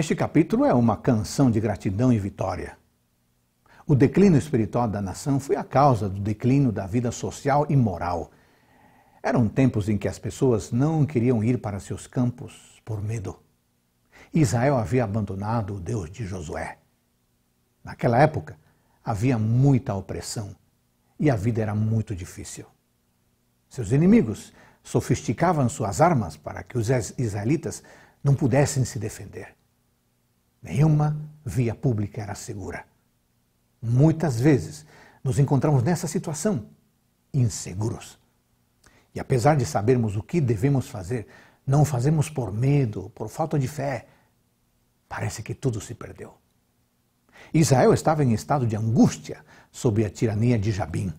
Este capítulo é uma canção de gratidão e vitória. O declínio espiritual da nação foi a causa do declínio da vida social e moral. Eram tempos em que as pessoas não queriam ir para seus campos por medo. Israel havia abandonado o Deus de Josué. Naquela época, havia muita opressão e a vida era muito difícil. Seus inimigos sofisticavam suas armas para que os israelitas não pudessem se defender. Nenhuma via pública era segura. Muitas vezes nos encontramos nessa situação, inseguros. E apesar de sabermos o que devemos fazer, não fazemos por medo, por falta de fé. Parece que tudo se perdeu. Israel estava em estado de angústia sob a tirania de Jabim.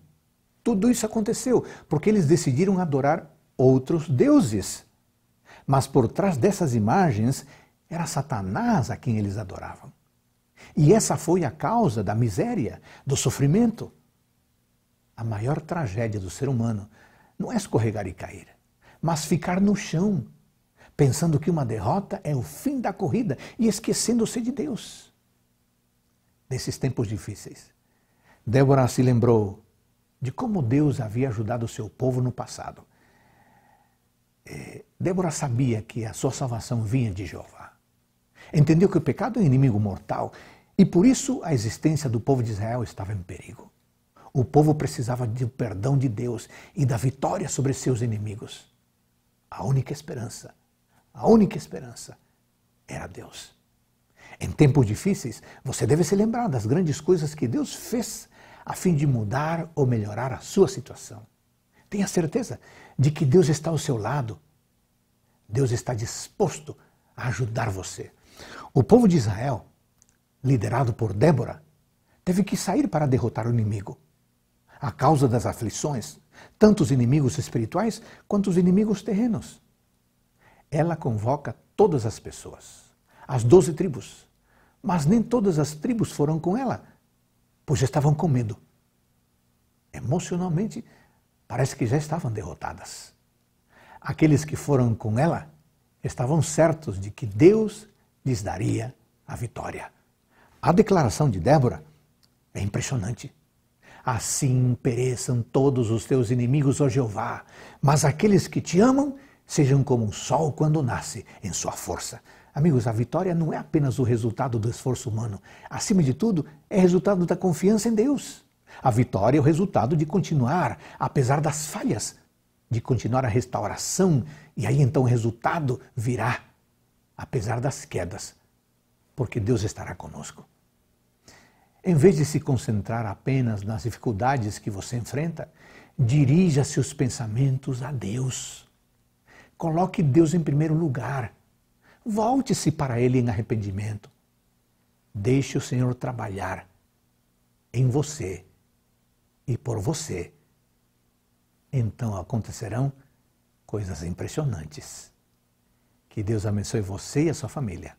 Tudo isso aconteceu porque eles decidiram adorar outros deuses. Mas por trás dessas imagens era Satanás a quem eles adoravam. E essa foi a causa da miséria, do sofrimento. A maior tragédia do ser humano não é escorregar e cair, mas ficar no chão, pensando que uma derrota é o fim da corrida e esquecendo-se de Deus. Nesses tempos difíceis, Débora se lembrou de como Deus havia ajudado o seu povo no passado. Eh, Débora sabia que a sua salvação vinha de Jeová. Entendeu que o pecado é um inimigo mortal e por isso a existência do povo de Israel estava em perigo. O povo precisava do perdão de Deus e da vitória sobre seus inimigos. A única esperança, a única esperança era Deus. Em tempos difíceis, você deve se lembrar das grandes coisas que Deus fez a fim de mudar ou melhorar a sua situação. Tenha certeza de que Deus está ao seu lado. Deus está disposto a ajudar você. O povo de Israel, liderado por Débora, teve que sair para derrotar o inimigo. A causa das aflições, tanto os inimigos espirituais quanto os inimigos terrenos. Ela convoca todas as pessoas, as doze tribos. Mas nem todas as tribos foram com ela, pois já estavam com medo. Emocionalmente, parece que já estavam derrotadas. Aqueles que foram com ela estavam certos de que Deus lhes daria a vitória. A declaração de Débora é impressionante. Assim pereçam todos os teus inimigos, ó Jeová, mas aqueles que te amam sejam como o sol quando nasce em sua força. Amigos, a vitória não é apenas o resultado do esforço humano. Acima de tudo, é resultado da confiança em Deus. A vitória é o resultado de continuar, apesar das falhas, de continuar a restauração, e aí então o resultado virá apesar das quedas, porque Deus estará conosco. Em vez de se concentrar apenas nas dificuldades que você enfrenta, dirija seus pensamentos a Deus. Coloque Deus em primeiro lugar. Volte-se para Ele em arrependimento. Deixe o Senhor trabalhar em você e por você. Então acontecerão coisas impressionantes. Que Deus abençoe você e a sua família.